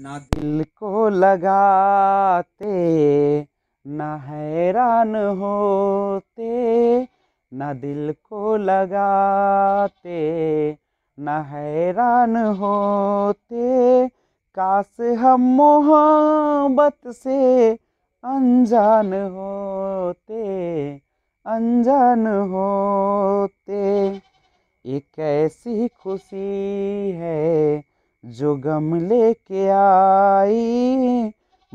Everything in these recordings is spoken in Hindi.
ना दिल को लगाते ना हैरान होते ना दिल को लगाते ना हैरान होते काश हम मोहब्बत से अनजान होते अनजान होते एक ऐसी खुशी है जो गम लेके आई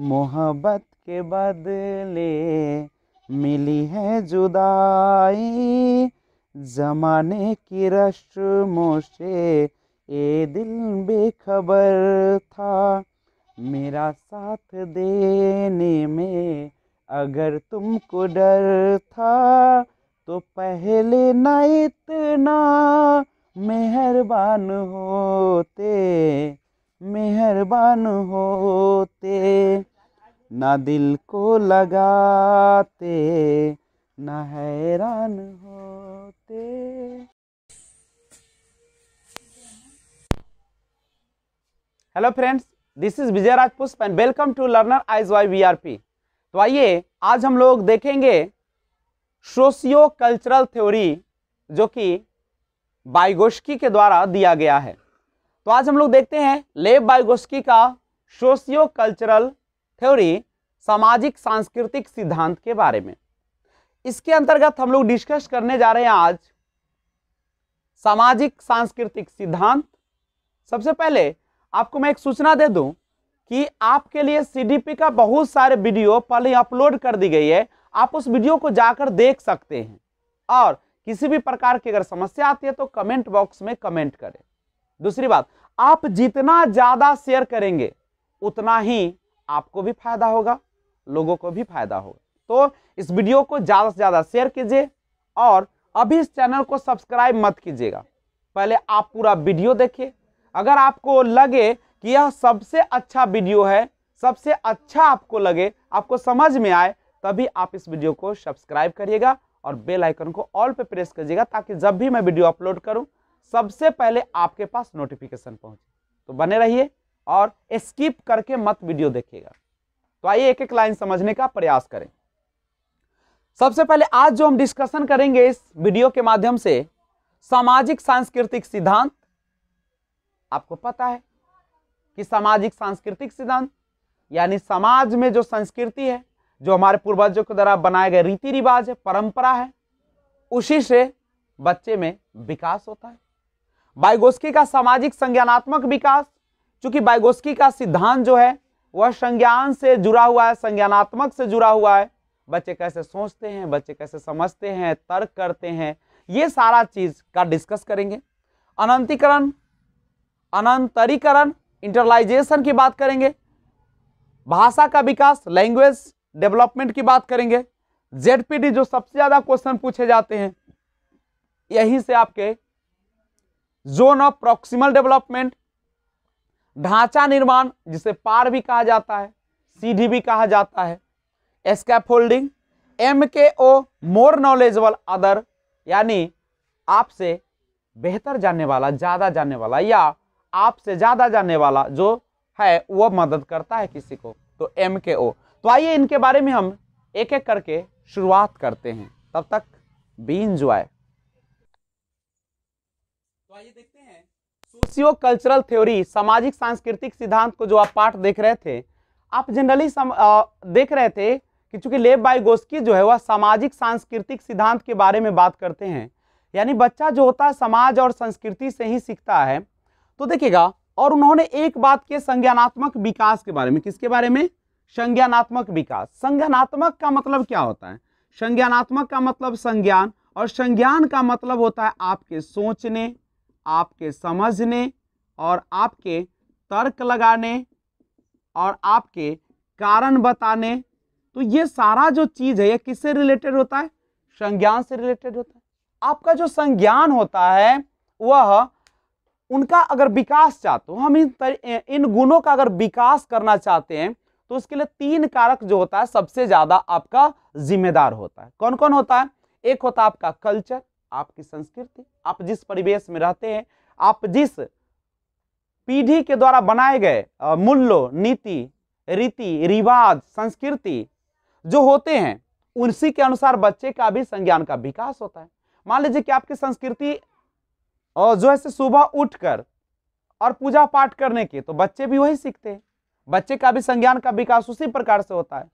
मोहब्बत के बदले मिली है जुदाई जमाने की रस्मों से ये दिल बेखबर था मेरा साथ देने में अगर तुमको डर था तो पहले ना इतना मेहरबान होते मेहरबान होते ना दिल को लगाते ना हैरान होते hello friends this is Vijay Rajpushp and welcome to learner eyes Y V R P तो आइए आज हम लोग देखेंगे सोशियो कल्चरल थ्योरी जो कि बाइगोस्की के द्वारा दिया गया है तो आज हम लोग देखते हैं लेव बाइगोस्की का सोशियो कल्चरल थ्योरी सामाजिक सांस्कृतिक सिद्धांत के बारे में इसके अंतर्गत हम लोग डिस्कस करने जा रहे हैं आज सामाजिक सांस्कृतिक सिद्धांत सबसे पहले आपको मैं एक सूचना दे दूं कि आपके लिए सीडीपी का बहुत सारे वीडियो पहले अपलोड कर दी गई है आप उस वीडियो को जाकर देख सकते हैं और किसी भी प्रकार की अगर समस्या आती है तो कमेंट बॉक्स में कमेंट करें दूसरी बात आप जितना ज़्यादा शेयर करेंगे उतना ही आपको भी फायदा होगा लोगों को भी फायदा होगा तो इस वीडियो को ज़्यादा से ज़्यादा शेयर कीजिए और अभी इस चैनल को सब्सक्राइब मत कीजिएगा पहले आप पूरा वीडियो देखिए अगर आपको लगे कि यह सबसे अच्छा वीडियो है सबसे अच्छा आपको लगे आपको समझ में आए तभी आप इस वीडियो को सब्सक्राइब करिएगा और बेल आइकन को ऑल पे प्रेस कीजिएगा ताकि जब भी मैं वीडियो अपलोड करूं सबसे पहले आपके पास नोटिफिकेशन पहुंचे तो बने रहिए और स्किप करके मत वीडियो देखिएगा तो आइए एक एक लाइन समझने का प्रयास करें सबसे पहले आज जो हम डिस्कशन करेंगे इस वीडियो के माध्यम से सामाजिक सांस्कृतिक सिद्धांत आपको पता है कि सामाजिक सांस्कृतिक सिद्धांत यानी समाज में जो संस्कृति है जो हमारे पूर्वजों के द्वारा बनाए गए रीति रिवाज है परंपरा है उसी से बच्चे में विकास होता है बायगोस्की का सामाजिक संज्ञानात्मक विकास चूंकि बायगोस्की का सिद्धांत जो है वह संज्ञान से जुड़ा हुआ है संज्ञानात्मक से जुड़ा हुआ है बच्चे कैसे सोचते हैं बच्चे कैसे समझते हैं तर्क करते हैं ये सारा चीज़ का डिस्कस करेंगे अनंतिकरण अनंतरीकरण इंटरलाइजेशन की बात करेंगे भाषा का विकास लैंग्वेज डेवलपमेंट की बात करेंगे जेडपीडी जो सबसे ज़्यादा क्वेश्चन पूछे जाते हैं यहीं से आपके जोन ऑफ प्रोक्सीमल डेवलपमेंट ढांचा निर्माण जिसे पार भी कहा जाता है सीढ़ी भी कहा जाता है होल्डिंग एम के ओ मोर नॉलेजबल अदर यानी आपसे बेहतर जानने वाला ज़्यादा जानने वाला या आपसे ज़्यादा जानने वाला जो है वह मदद करता है किसी को तो एम के ओ तो आइए इनके बारे में हम एक एक करके शुरुआत करते हैं तब तक बी इंजॉय तो आइए देखते हैं सोशियो कल्चरल थ्योरी सामाजिक सांस्कृतिक सिद्धांत को जो आप पाठ देख रहे थे आप जनरली देख रहे थे कि चूंकि लेब बाई गोस्की जो है वह सामाजिक सांस्कृतिक सिद्धांत के बारे में बात करते हैं यानी बच्चा जो होता है समाज और संस्कृति से ही सीखता है तो देखिएगा और उन्होंने एक बात के संज्ञानात्मक विकास के बारे में किसके बारे में संज्ञानात्मक विकास संज्ञानात्मक का मतलब क्या होता है संज्ञानात्मक का मतलब संज्ञान और संज्ञान का मतलब होता है आपके सोचने आपके समझने और आपके तर्क लगाने और आपके कारण बताने तो ये सारा जो चीज़ है ये किससे रिलेटेड होता है संज्ञान से रिलेटेड होता है आपका जो संज्ञान होता है वह उनका अगर विकास चाहते हो हम इन तर, इन गुणों का अगर विकास करना चाहते हैं तो उसके लिए तीन कारक जो होता है सबसे ज्यादा आपका जिम्मेदार होता है कौन कौन होता है एक होता है आपका कल्चर आपकी संस्कृति आप जिस परिवेश में रहते हैं आप जिस पीढ़ी के द्वारा बनाए गए मूल्यों नीति रीति रिवाज संस्कृति जो होते हैं उसी के अनुसार बच्चे का भी संज्ञान का विकास होता है मान लीजिए कि आपकी संस्कृति जो है सुबह उठकर और पूजा पाठ करने के तो बच्चे भी वही सीखते हैं बच्चे का भी संज्ञान का विकास उसी प्रकार से होता है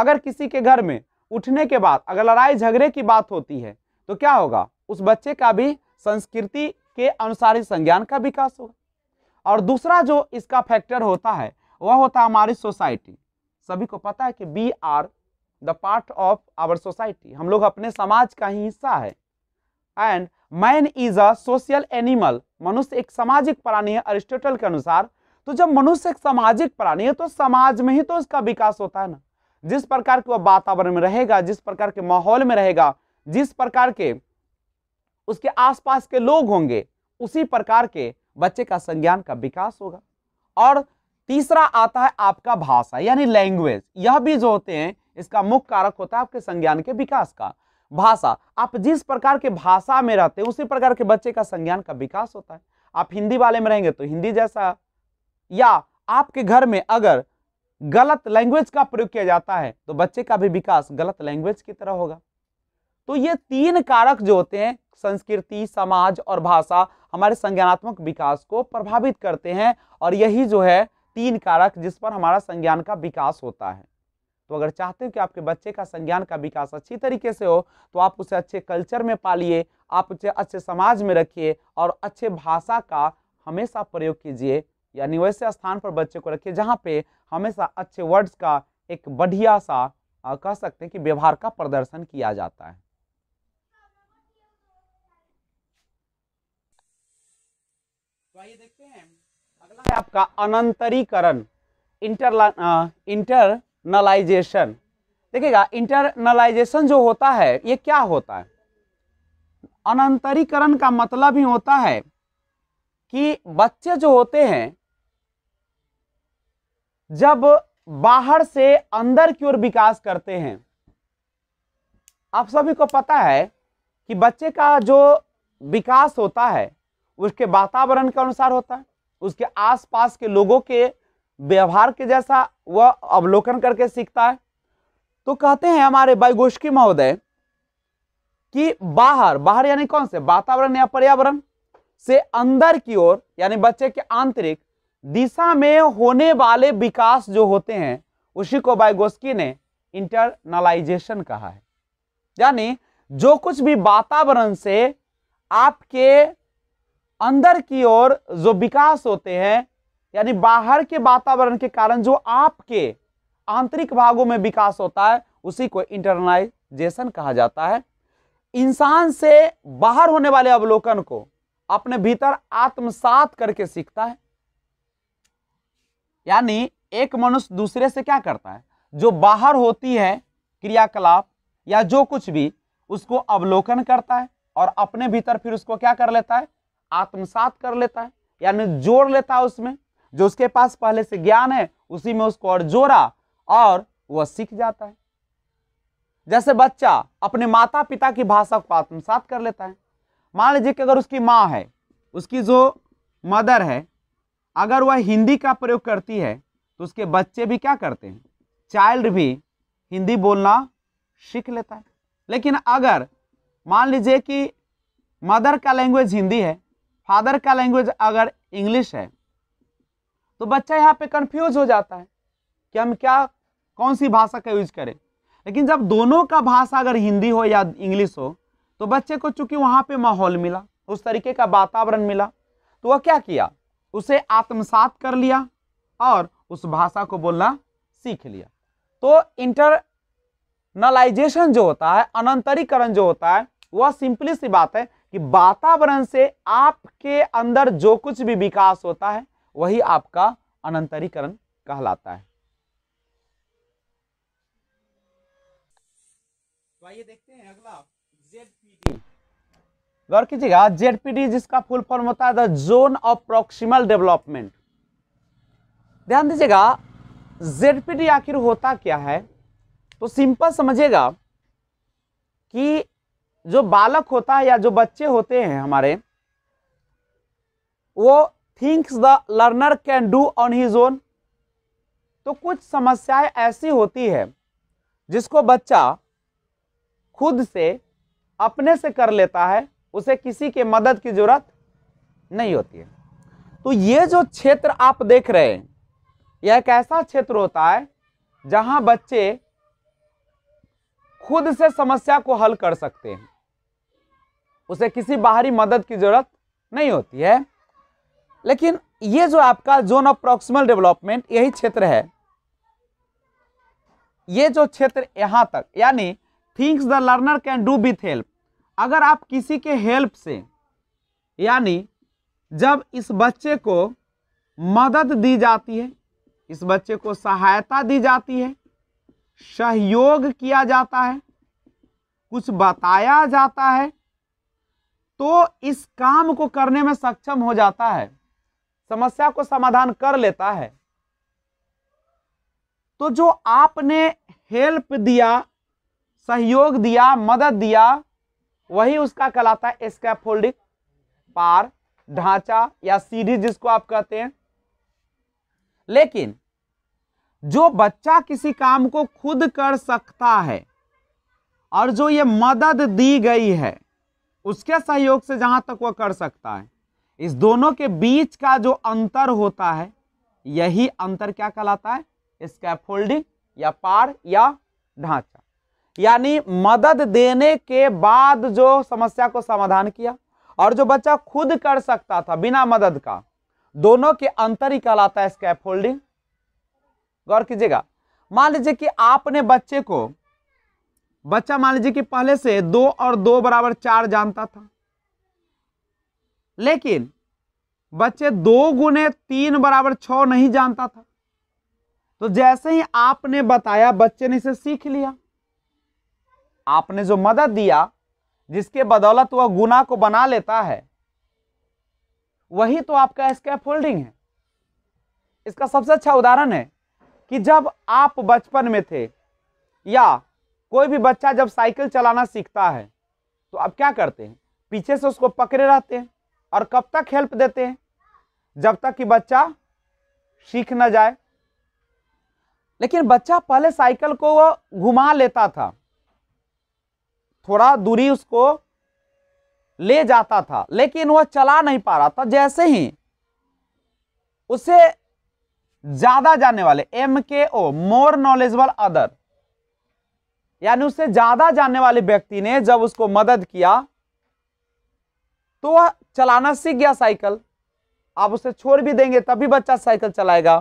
अगर किसी के घर में उठने के बाद अगर लड़ाई झगड़े की बात होती है तो क्या होगा उस बच्चे का भी संस्कृति के अनुसार ही संज्ञान का विकास होगा और दूसरा जो इसका फैक्टर होता है वह होता है हमारी सोसाइटी सभी को पता है कि we are the part of our society हम लोग अपने समाज का ही हिस्सा है and man is a social animal मनुष्य एक सामाजिक प्राणी है अरिस्टोटल के अनुसार तो जब मनुष्य एक सामाजिक प्राणी है तो समाज में ही तो उसका विकास होता है ना जिस प्रकार के वह वातावरण में रहेगा जिस प्रकार के माहौल में रहेगा जिस प्रकार के उसके आसपास के लोग होंगे उसी प्रकार के बच्चे का संज्ञान का विकास होगा और तीसरा आता है आपका भाषा यानी लैंग्वेज यह भी जो होते हैं इसका मुख्य कारक होता है आपके संज्ञान के विकास का भाषा आप जिस प्रकार के भाषा में रहते हैं उसी प्रकार के बच्चे का संज्ञान का विकास होता है आप हिंदी वाले में रहेंगे तो हिंदी जैसा या आपके घर में अगर गलत लैंग्वेज का प्रयोग किया जाता है तो बच्चे का भी विकास गलत लैंग्वेज की तरह होगा तो ये तीन कारक जो होते हैं संस्कृति समाज और भाषा हमारे संज्ञानात्मक विकास को प्रभावित करते हैं और यही जो है तीन कारक जिस पर हमारा संज्ञान का विकास होता है तो अगर चाहते हो कि आपके बच्चे का संज्ञान का विकास अच्छी तरीके से हो तो आप उसे अच्छे कल्चर में पालिए आप उसे अच्छे समाज में रखिए और अच्छे भाषा का हमेशा प्रयोग कीजिए यानी वैसे स्थान पर बच्चे को रखिए जहाँ पे हमेशा अच्छे वर्ड्स का एक बढ़िया सा आ, कह सकते हैं कि व्यवहार का प्रदर्शन किया जाता है तो आइए देखते हैं अगला है आपका अनंतरीकरण इंटर इंटरनलाइजेशन देखिएगा इंटरनलाइजेशन जो होता है ये क्या होता है अनंतरीकरण का मतलब ही होता है कि बच्चे जो होते हैं जब बाहर से अंदर की ओर विकास करते हैं आप सभी को पता है कि बच्चे का जो विकास होता है उसके वातावरण के अनुसार होता है उसके आसपास के लोगों के व्यवहार के जैसा वह अवलोकन करके सीखता है तो कहते हैं हमारे बायगोष्की महोदय कि बाहर बाहर यानी कौन से वातावरण या पर्यावरण से अंदर की ओर यानी बच्चे के आंतरिक दिशा में होने वाले विकास जो होते हैं उसी को बायगोस्की ने इंटरनलाइजेशन कहा है यानी जो कुछ भी वातावरण से आपके अंदर की ओर जो विकास होते हैं यानी बाहर के वातावरण के कारण जो आपके आंतरिक भागों में विकास होता है उसी को इंटरनलाइजेशन कहा जाता है इंसान से बाहर होने वाले अवलोकन को अपने भीतर आत्मसात करके सीखता है यानी एक मनुष्य दूसरे से क्या करता है जो बाहर होती है क्रियाकलाप या जो कुछ भी उसको अवलोकन करता है और अपने भीतर फिर उसको क्या कर लेता है आत्मसात कर लेता है यानी जोड़ लेता है उसमें जो उसके पास पहले से ज्ञान है उसी में उसको और जोड़ा और वह सीख जाता है जैसे बच्चा अपने माता पिता की भाषा को आत्मसात कर लेता है मान लीजिए कि अगर उसकी माँ है उसकी जो मदर है अगर वह हिंदी का प्रयोग करती है तो उसके बच्चे भी क्या करते हैं चाइल्ड भी हिंदी बोलना सीख लेता है लेकिन अगर मान लीजिए कि मदर का लैंग्वेज हिंदी है फादर का लैंग्वेज अगर इंग्लिश है तो बच्चा यहाँ पे कंफ्यूज हो जाता है कि हम क्या कौन सी भाषा का यूज करें लेकिन जब दोनों का भाषा अगर हिंदी हो या इंग्लिश हो तो बच्चे को चूंकि वहां पे माहौल मिला उस तरीके का वातावरण मिला तो वह क्या किया उसे आत्मसात कर लिया और उस भाषा को बोलना सीख लिया तो इंटरनलाइजेशन जो होता है अनंतरीकरण जो होता है वह सिंपली सी बात है कि वातावरण से आपके अंदर जो कुछ भी विकास होता है वही आपका अनंतरीकरण कहलाता है तो आइए देखते हैं अगला गौर कीजिएगा जेडपीडी जिसका फुल फॉर्म होता है the zone of proximal development ध्यान दीजिएगा जेडपीडी आखिर होता क्या है तो सिंपल समझिएगा कि जो बालक होता है या जो बच्चे होते हैं हमारे वो things the learner can do on his own तो कुछ समस्याएं ऐसी होती है जिसको बच्चा खुद से अपने से कर लेता है उसे किसी के मदद की जरूरत नहीं होती है तो ये जो क्षेत्र आप देख रहे हैं यह एक ऐसा क्षेत्र होता है जहां बच्चे खुद से समस्या को हल कर सकते हैं उसे किसी बाहरी मदद की जरूरत नहीं होती है लेकिन ये जो आपका जोन ऑफ प्रोक्सिमल डेवलपमेंट यही क्षेत्र है ये जो क्षेत्र यहाँ तक यानी things the learner can do with help अगर आप किसी के हेल्प से यानी जब इस बच्चे को मदद दी जाती है इस बच्चे को सहायता दी जाती है सहयोग किया जाता है कुछ बताया जाता है तो इस काम को करने में सक्षम हो जाता है समस्या को समाधान कर लेता है तो जो आपने हेल्प दिया सहयोग दिया मदद दिया वही उसका कहलाता है होल्डिंग पार ढांचा या सीढ़ी जिसको आप कहते हैं लेकिन जो बच्चा किसी काम को खुद कर सकता है और जो ये मदद दी गई है उसके सहयोग से जहां तक वह कर सकता है इस दोनों के बीच का जो अंतर होता है यही अंतर क्या कहलाता है होल्डिंग या पार या ढांचा यानी मदद देने के बाद जो समस्या को समाधान किया और जो बच्चा खुद कर सकता था बिना मदद का दोनों के अंतर ही कहलाता है स्कैप होल्डिंग गौर कीजिएगा मान लीजिए कि आपने बच्चे को बच्चा मान लीजिए कि पहले से दो और दो बराबर चार जानता था लेकिन बच्चे दो गुने तीन बराबर छ नहीं जानता था तो जैसे ही आपने बताया बच्चे ने इसे सीख लिया आपने जो मदद दिया जिसके बदौलत वह गुना को बना लेता है वही तो आपका स्कैप होल्डिंग है इसका सबसे अच्छा उदाहरण है कि जब आप बचपन में थे या कोई भी बच्चा जब साइकिल चलाना सीखता है तो आप क्या करते हैं पीछे से उसको पकड़े रहते हैं और कब तक हेल्प देते हैं जब तक कि बच्चा सीख ना जाए लेकिन बच्चा पहले साइकिल को वह घुमा लेता था थोड़ा दूरी उसको ले जाता था लेकिन वह चला नहीं पा रहा था जैसे ही उसे ज्यादा जानने वाले एम के ओ मोर नॉलेजबल अदर यानी उससे ज्यादा जानने वाले व्यक्ति ने जब उसको मदद किया तो वह चलाना सीख गया साइकिल आप उसे छोड़ भी देंगे तभी बच्चा साइकिल चलाएगा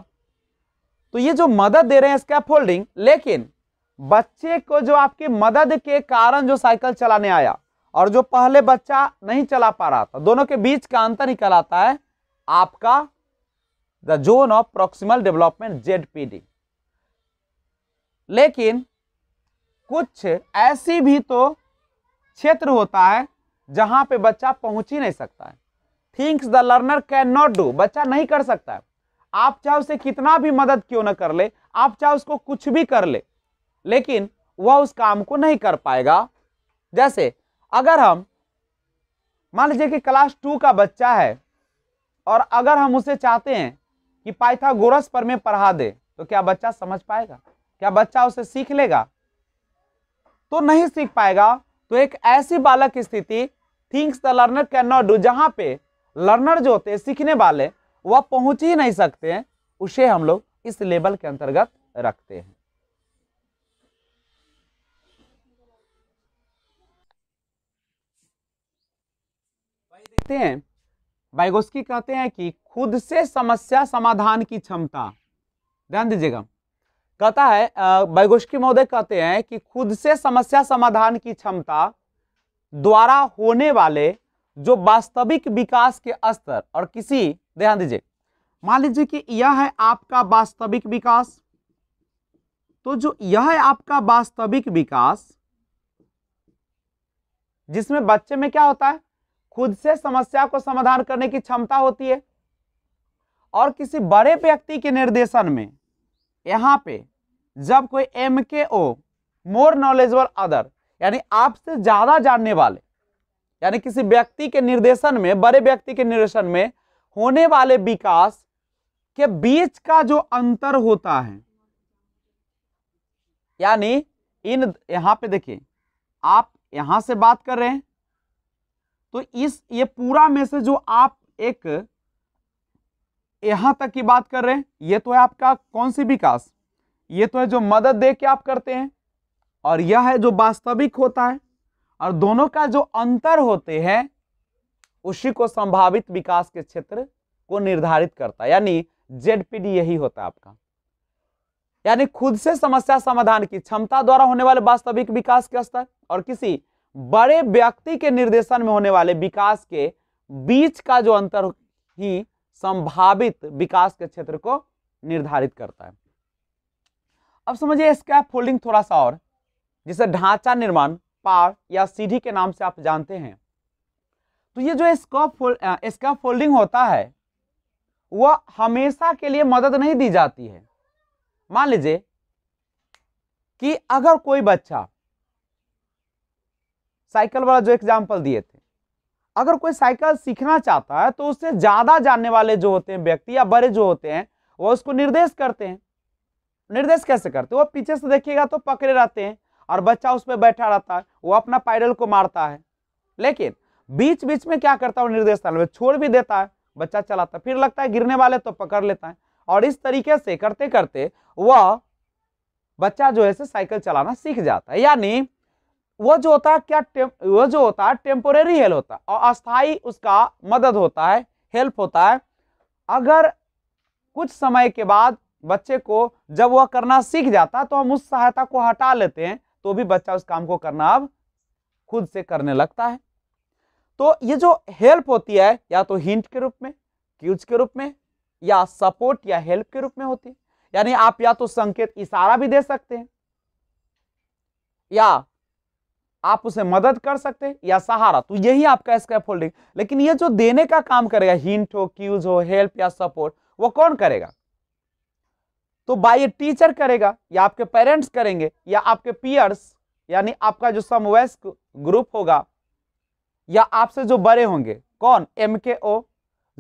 तो ये जो मदद दे रहे हैं स्कैफोल्डिंग लेकिन बच्चे को जो आपकी मदद के कारण जो साइकिल चलाने आया और जो पहले बच्चा नहीं चला पा रहा था दोनों के बीच का अंतर निकल आता है आपका the zone of proximal development ZPD लेकिन कुछ ऐसी भी तो क्षेत्र होता है जहां पे बच्चा पहुंच ही नहीं सकता है things the learner can not do बच्चा नहीं कर सकता है आप चाहे उसे कितना भी मदद क्यों ना कर ले आप चाहे उसको कुछ भी कर ले लेकिन वह उस काम को नहीं कर पाएगा जैसे अगर हम मान लीजिए कि क्लास टू का बच्चा है और अगर हम उसे चाहते हैं कि पाइथागोरस पर में पढ़ा दे तो क्या बच्चा समझ पाएगा क्या बच्चा उसे सीख लेगा तो नहीं सीख पाएगा तो एक ऐसी बालक स्थिति things the learner can not do जहाँ पे लर्नर जो होते हैं सीखने वाले वह पहुँच ही नहीं सकते हैं उसे हम लोग इस लेवल के अंतर्गत रखते हैं देखते हैं बाइगोस्की कहते हैं कि खुद से समस्या समाधान की क्षमता ध्यान दीजिएगा कहता है बाइगोस्की महोदय कहते हैं कि खुद से समस्या समाधान की क्षमता द्वारा होने वाले जो वास्तविक विकास के स्तर और किसी ध्यान दीजिए मान लीजिए कि यह है आपका वास्तविक विकास तो जो यह है आपका वास्तविक विकास जिसमें बच्चे में क्या होता है खुद से समस्या को समाधान करने की क्षमता होती है और किसी बड़े व्यक्ति के निर्देशन में यहाँ पे जब कोई एम के ओ मोर नॉलेजेबल अदर यानी आपसे ज़्यादा जानने वाले यानी किसी व्यक्ति के निर्देशन में बड़े व्यक्ति के निर्देशन में होने वाले विकास के बीच का जो अंतर होता है यानी इन यहाँ पे देखिए आप यहां से बात कर रहे हैं तो इस ये पूरा में से जो आप एक यहां तक की बात कर रहे हैं ये तो है आपका कौन सी विकास ये तो है जो मदद दे के आप करते हैं और यह है जो वास्तविक होता है और दोनों का जो अंतर होते हैं उसी को संभावित विकास के क्षेत्र को निर्धारित करता है यानी जेडपीडी यही होता है आपका यानी खुद से समस्या समाधान की क्षमता द्वारा होने वाले वास्तविक विकास के स्तर और किसी बड़े व्यक्ति के निर्देशन में होने वाले विकास के बीच का जो अंतर ही संभावित विकास के क्षेत्र को निर्धारित करता है अब समझिए इसका फोल्डिंग थोड़ा सा और जिसे ढांचा निर्माण पार या सीढ़ी के नाम से आप जानते हैं तो ये जो स्कॉप फोल्ड इसका फोल्डिंग होता है वह हमेशा के लिए मदद नहीं दी जाती है मान लीजिए कि अगर कोई बच्चा साइकिल वाला जो एग्जाम्पल दिए थे अगर कोई साइकिल सीखना चाहता है तो उससे ज़्यादा जानने वाले जो होते हैं व्यक्ति या बड़े जो होते हैं वो उसको निर्देश करते हैं निर्देश कैसे करते हैं वो पीछे से देखिएगा तो पकड़े रहते हैं और बच्चा उस पर बैठा रहता है वो अपना पैडल को मारता है लेकिन बीच बीच में क्या करता है वो निर्देश छोड़ भी देता है बच्चा चलाता है फिर लगता है गिरने वाले तो पकड़ लेता है और इस तरीके से करते करते वह बच्चा जो है साइकिल चलाना सीख जाता है यानी वो जो होता है क्या वह वो जो होता है टेम्पोरेरी हेल्प होता है और अस्थाई उसका मदद होता है हेल्प होता है अगर कुछ समय के बाद बच्चे को जब वह करना सीख जाता तो हम उस सहायता को हटा लेते हैं तो भी बच्चा उस काम को करना अब खुद से करने लगता है तो ये जो हेल्प होती है या तो हिंट के रूप में क्यूज के रूप में या सपोर्ट या हेल्प के रूप में होती है यानी आप या तो संकेत इशारा भी दे सकते हैं या आप उसे मदद कर सकते या सहारा तो यही आपका स्कैप होल्डिंग लेकिन ये जो देने का काम करेगा हिंट हो क्यूज हो हेल्प या सपोर्ट वो कौन करेगा तो बाय टीचर करेगा या आपके पेरेंट्स करेंगे या आपके पियर्स यानी आपका जो समवयस्क ग्रुप होगा या आपसे जो बड़े होंगे कौन एम के ओ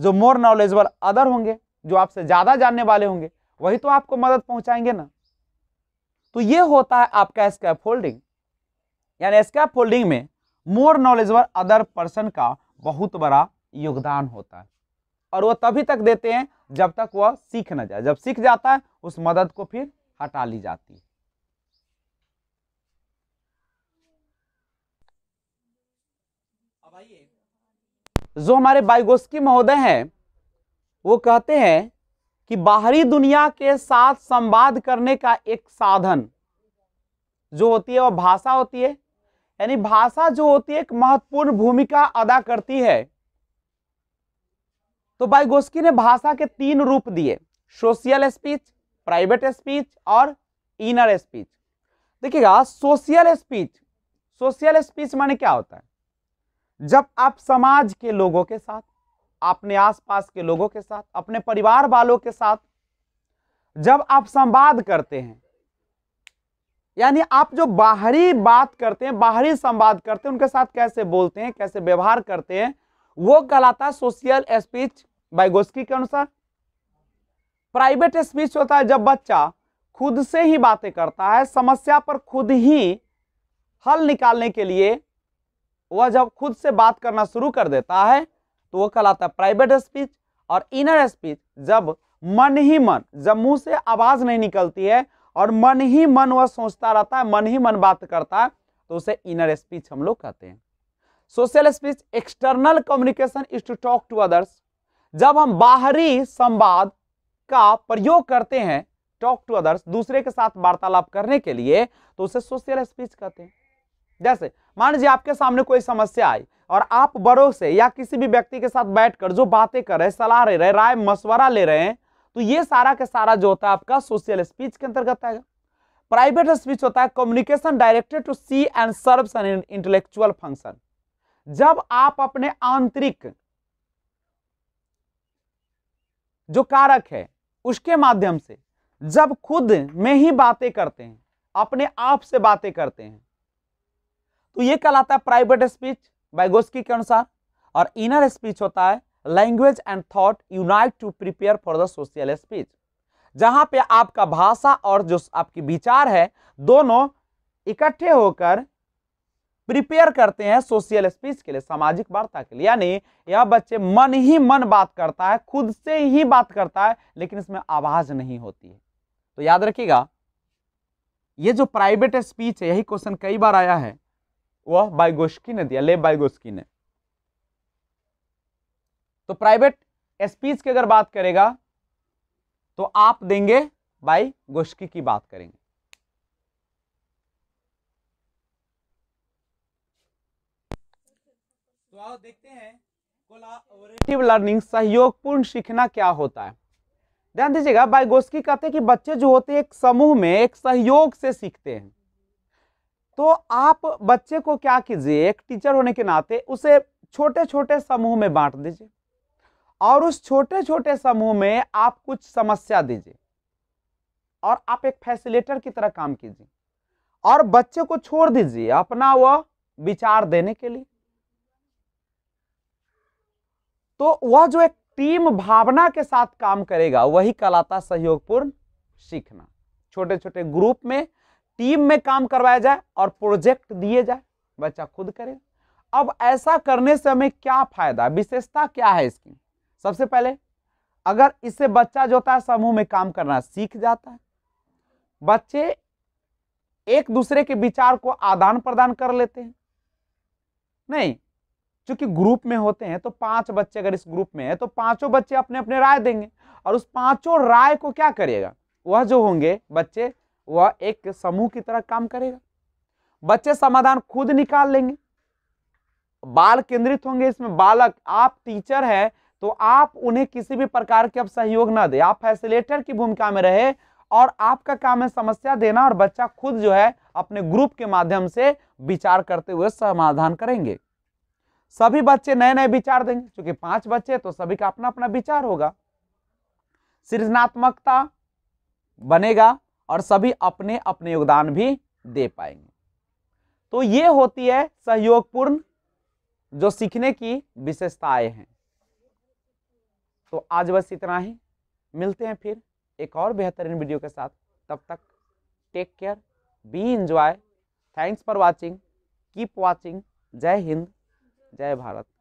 जो मोर नॉलेजबल अदर होंगे जो आपसे ज़्यादा जानने वाले होंगे वही तो आपको मदद पहुंचाएंगे ना तो ये होता है आपका स्कैप होल्डिंग यानी स्कैप फोल्डिंग में मोर नॉलेज अदर पर्सन का बहुत बड़ा योगदान होता है और वो तभी तक देते हैं जब तक वह सीख न जाए जब सीख जाता है उस मदद को फिर हटा ली जाती है जो हमारे बाइगोस्की महोदय हैं वो कहते हैं कि बाहरी दुनिया के साथ संवाद करने का एक साधन जो होती है वह भाषा होती है यानी भाषा जो होती है एक महत्वपूर्ण भूमिका अदा करती है तो बाइगोस्की ने भाषा के तीन रूप दिए सोशियल स्पीच प्राइवेट स्पीच और इनर स्पीच देखिएगा सोशियल स्पीच सोशल स्पीच माने क्या होता है जब आप समाज के लोगों के साथ अपने आसपास के लोगों के साथ अपने परिवार वालों के साथ जब आप संवाद करते हैं यानी आप जो बाहरी बात करते हैं बाहरी संवाद करते हैं उनके साथ कैसे बोलते हैं कैसे व्यवहार करते हैं वो कहलाता है सोशियल स्पीच बाइगोस्की के अनुसार प्राइवेट स्पीच होता है जब बच्चा खुद से ही बातें करता है समस्या पर खुद ही हल निकालने के लिए वह जब खुद से बात करना शुरू कर देता है तो वह कहलाता है प्राइवेट स्पीच और इनर स्पीच जब मन ही मन जब मुंह से आवाज नहीं निकलती है और मन ही मन वह सोचता रहता है मन ही मन बात करता है तो उसे इनर स्पीच हम लोग कहते हैं social speech external communication is to talk to others जब हम बाहरी संवाद का प्रयोग करते हैं टॉक टू अदर्स दूसरे के साथ वार्तालाप करने के लिए तो उसे सोशल स्पीच कहते हैं जैसे मान लीजिए आपके सामने कोई समस्या आई और आप बड़ों से या किसी भी व्यक्ति के साथ बैठकर जो बातें कर रहे सलाह ले रहे राय मशवरा ले रहे हैं तो ये सारा का सारा जो होता है आपका सोशल स्पीच के अंतर्गत आएगा प्राइवेट स्पीच होता है communication directed to see and serve an intellectual function जब आप अपने आंतरिक जो कारक है उसके माध्यम से जब खुद में ही बातें करते हैं अपने आप से बातें करते हैं तो ये कहलाता है प्राइवेट स्पीच बाइगोस्की के अनुसार और इनर स्पीच होता है language and thought unite to prepare for the social speech जहां पे आपका भाषा और जो आपके विचार है दोनों इकट्ठे होकर प्रिपेयर करते हैं सोशल स्पीच के लिए सामाजिक वार्ता के लिए यानी यह बच्चे मन ही मन बात करता है खुद से ही बात करता है लेकिन इसमें आवाज नहीं होती है तो याद रखिएगा ये जो प्राइवेट स्पीच है यही क्वेश्चन कई बार आया है वह बाइगोस्की ने दिया ले बाइगोस्की ने तो प्राइवेट एसपीज की अगर बात करेगा तो आप देंगे बाई गोश्की की बात करेंगे तो आओ देखते हैं कोलाबोरेटिव लर्निंग सहयोगपूर्ण सीखना क्या होता है ध्यान दीजिएगा बाइगोस्की कहते हैं कि बच्चे जो होते हैं एक समूह में एक सहयोग से सीखते हैं तो आप बच्चे को क्या कीजिए एक टीचर होने के नाते उसे छोटे छोटे समूह में बांट दीजिए और उस छोटे छोटे समूह में आप कुछ समस्या दीजिए और आप एक फैसिलेटर की तरह काम कीजिए और बच्चे को छोड़ दीजिए अपना वह विचार देने के लिए तो वह जो एक टीम भावना के साथ काम करेगा वही कलाता सहयोगपूर्ण सीखना छोटे छोटे ग्रुप में टीम में काम करवाया जाए और प्रोजेक्ट दिए जाए बच्चा खुद करे अब ऐसा करने से हमें क्या फायदा विशेषता क्या है इसकी सबसे पहले अगर इससे बच्चा जो होता है समूह में काम करना सीख जाता है बच्चे एक दूसरे के विचार को आदान प्रदान कर लेते हैं नहीं चूंकि ग्रुप में होते हैं तो पांच बच्चे अगर इस ग्रुप में है तो पांचों बच्चे अपने अपने राय देंगे और उस पांचों राय को क्या करेगा वह जो होंगे बच्चे वह एक समूह की तरह काम करेगा बच्चे समाधान खुद निकाल लेंगे बाल केंद्रित होंगे इसमें बालक आप टीचर है तो आप उन्हें किसी भी प्रकार के अब सहयोग ना दे आप फैसिलेटर की भूमिका में रहे और आपका काम है समस्या देना और बच्चा खुद जो है अपने ग्रुप के माध्यम से विचार करते हुए समाधान करेंगे सभी बच्चे नए नए विचार देंगे क्योंकि पांच बच्चे तो सभी का अपना अपना विचार होगा सृजनात्मकता बनेगा और सभी अपने अपने योगदान भी दे पाएंगे तो ये होती है सहयोगपूर्ण जो सीखने की विशेषताएं हैं तो आज बस इतना ही मिलते हैं फिर एक और बेहतरीन वीडियो के साथ तब तक take care be enjoy thanks for watching keep watching जय हिंद जय भारत